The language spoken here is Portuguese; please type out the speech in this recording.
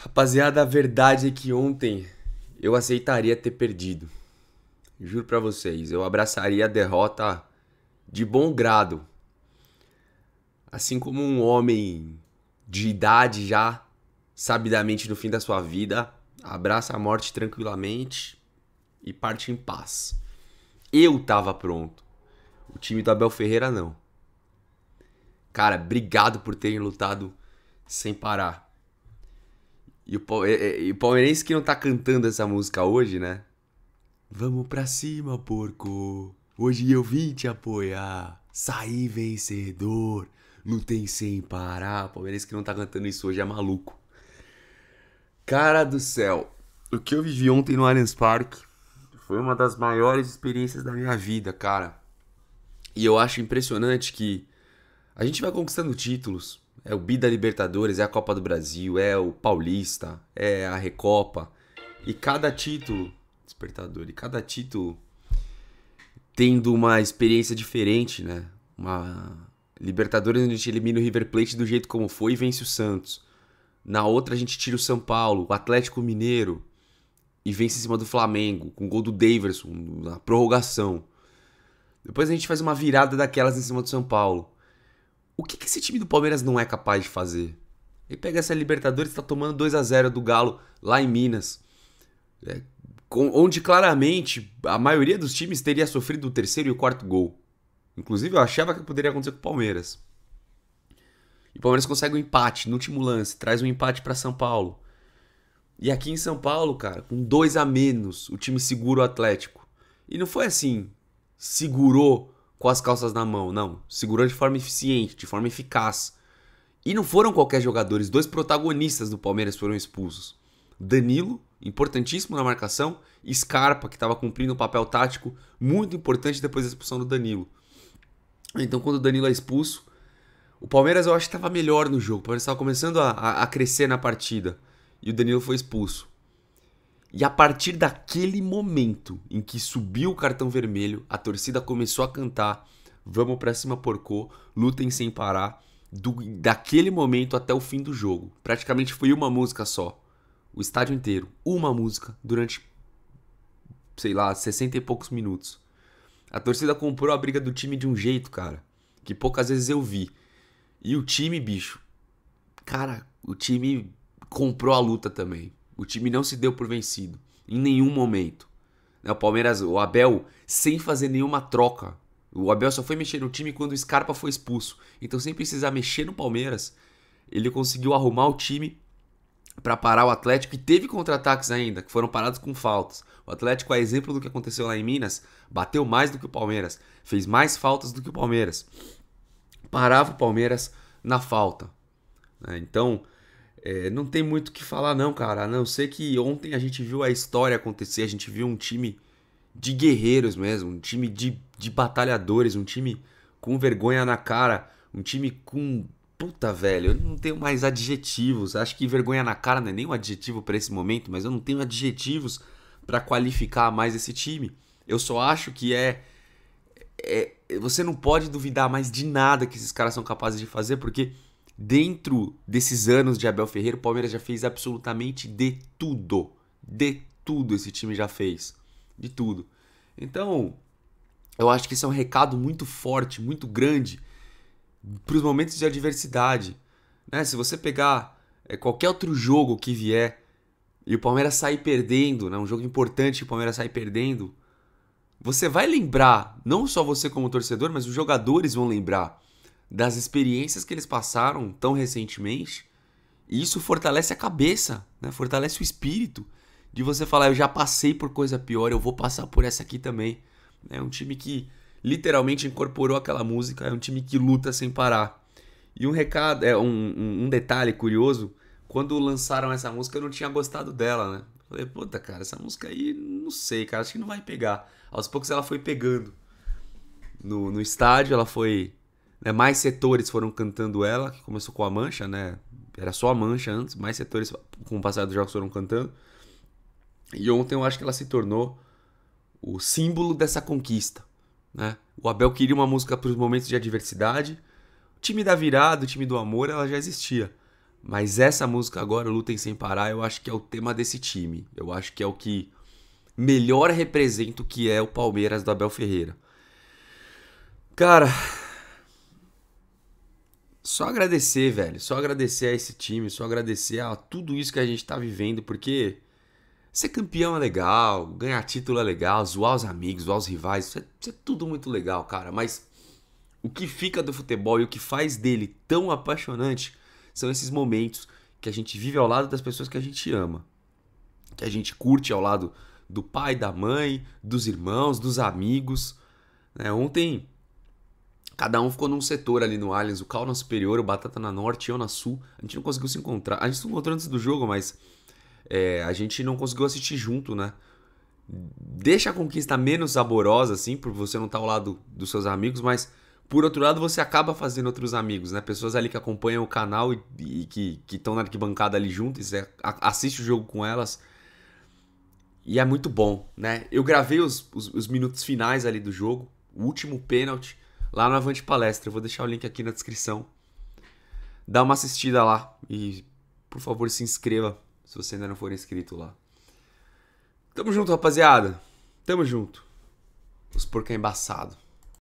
Rapaziada, a verdade é que ontem eu aceitaria ter perdido. Juro para vocês, eu abraçaria a derrota de bom grado. Assim como um homem de idade já, sabidamente no fim da sua vida, abraça a morte tranquilamente e parte em paz. Eu tava pronto. O time do Abel Ferreira não. Cara, obrigado por terem lutado sem parar. É, é, e o, palmeirense que não tá cantando essa música hoje, né? Vamos pra cima, porco. Hoje eu vim te apoiar. Saí vencedor. Não tem sem parar. O palmeirense que não tá cantando isso hoje é maluco. Cara do céu. O que eu vivi ontem no Allianz Parque foi uma das maiores experiências da minha vida, cara. E eu acho impressionante que a gente vai conquistando títulos, é o B da Libertadores, é a Copa do Brasil, é o Paulista, é a Recopa. E cada título, despertador, e cada título tendo uma experiência diferente, né? Uma Libertadores onde a gente elimina o River Plate do jeito como foi e vence o Santos. Na outra a gente tira o São Paulo, o Atlético Mineiro e vence em cima do Flamengo, com o gol do Daverson na prorrogação. Depois a gente faz uma virada daquelas em cima do São Paulo. O que, que esse time do Palmeiras não é capaz de fazer? Ele pega essa Libertadores, está tomando 2 a 0 do Galo lá em Minas. É, com, onde claramente a maioria dos times teria sofrido o terceiro e o quarto gol. Inclusive eu achava que poderia acontecer com o Palmeiras. E o Palmeiras consegue um empate no último lance, traz um empate para São Paulo. E aqui em São Paulo, cara, com dois a menos, o time segura o Atlético. E não foi assim, segurou com as calças na mão, não. Segurou de forma eficiente, de forma eficaz. E não foram qualquer jogadores, dois protagonistas do Palmeiras foram expulsos. Danilo, importantíssimo na marcação, e Scarpa, que estava cumprindo um papel tático muito importante depois da expulsão do Danilo. Então, quando o Danilo é expulso, o Palmeiras eu acho que estava melhor no jogo. O Palmeiras estava começando a, a, a crescer na partida. E o Danilo foi expulso. E a partir daquele momento em que subiu o cartão vermelho, a torcida começou a cantar: Vamos pra cima, porco, lutem sem parar. Do, daquele momento até o fim do jogo. Praticamente foi uma música só. O estádio inteiro. Uma música durante, sei lá, 60 e poucos minutos. A torcida comprou a briga do time de um jeito, cara, que poucas vezes eu vi. E o time, bicho. Cara, o time comprou a luta também. O time não se deu por vencido em nenhum momento. Né, o Palmeiras, o Abel, sem fazer nenhuma troca. O Abel só foi mexer no time quando o Scarpa foi expulso. Então, sem precisar mexer no Palmeiras, ele conseguiu arrumar o time para parar o Atlético e teve contra-ataques ainda, que foram parados com faltas. O Atlético, a exemplo do que aconteceu lá em Minas, bateu mais do que o Palmeiras, fez mais faltas do que o Palmeiras. Parava o Palmeiras na falta. Né, então, é, não tem muito o que falar, não, cara. A não ser que ontem a gente viu a história acontecer, a gente viu um time de guerreiros mesmo, um time de, de batalhadores, um time com vergonha na cara, um time com. Puta, velho, eu não tenho mais adjetivos. Acho que vergonha na cara não é nem um adjetivo para esse momento, mas eu não tenho adjetivos para qualificar mais esse time. Eu só acho que é, é. Você não pode duvidar mais de nada que esses caras são capazes de fazer, porque Dentro desses anos de Abel Ferreira, o Palmeiras já fez absolutamente de tudo. De tudo esse time já fez. De tudo. Então, eu acho que isso é um recado muito forte, muito grande para os momentos de adversidade. Né? Se você pegar eh, qualquer outro jogo que vier e o Palmeiras sair perdendo, né? um jogo importante que o Palmeiras sair perdendo, você vai lembrar, não só você como torcedor, mas os jogadores vão lembrar das experiências que eles passaram tão recentemente, e isso fortalece a cabeça, né? fortalece o espírito de você falar: eu já passei por coisa pior, eu vou passar por essa aqui também. É um time que literalmente incorporou aquela música, é um time que luta sem parar. E um recado, é um, um detalhe curioso: quando lançaram essa música, eu não tinha gostado dela, né? Falei, puta, cara, essa música aí, não sei, cara, acho que não vai pegar. Aos poucos ela foi pegando. No, no estádio, ela foi né? Mais setores foram cantando ela, que começou com a Mancha, né? Era só a Mancha antes, mais setores com o passar dos jogos foram cantando. E ontem eu acho que ela se tornou o símbolo dessa conquista. Né? O Abel queria uma música para os momentos de adversidade. O time da virada, o time do amor, ela já existia. Mas essa música agora, Lutem Sem Parar, eu acho que é o tema desse time. Eu acho que é o que melhor representa o que é o Palmeiras do Abel Ferreira. Cara, só agradecer, velho. Só agradecer a esse time, só agradecer a tudo isso que a gente tá vivendo, porque ser campeão é legal, ganhar título é legal, zoar os amigos, zoar os rivais, isso é, isso é tudo muito legal, cara. Mas o que fica do futebol e o que faz dele tão apaixonante são esses momentos que a gente vive ao lado das pessoas que a gente ama, que a gente curte ao lado do pai, da mãe, dos irmãos, dos amigos. Né? Ontem Cada um ficou num setor ali no Allianz, o Cal na superior, o Batata na norte, eu na sul. A gente não conseguiu se encontrar. A gente se encontrou antes do jogo, mas é, a gente não conseguiu assistir junto, né? Deixa a conquista menos saborosa, assim, por você não estar tá ao lado dos seus amigos, mas por outro lado você acaba fazendo outros amigos, né? Pessoas ali que acompanham o canal e, e que estão na arquibancada ali junto, e você assiste o jogo com elas. E é muito bom, né? Eu gravei os, os, os minutos finais ali do jogo, o último pênalti lá no Avante Palestra. Eu vou deixar o link aqui na descrição. Dá uma assistida lá e, por favor, se inscreva se você ainda não for inscrito lá. Tamo junto, rapaziada. Tamo junto. Os porca é embaçado.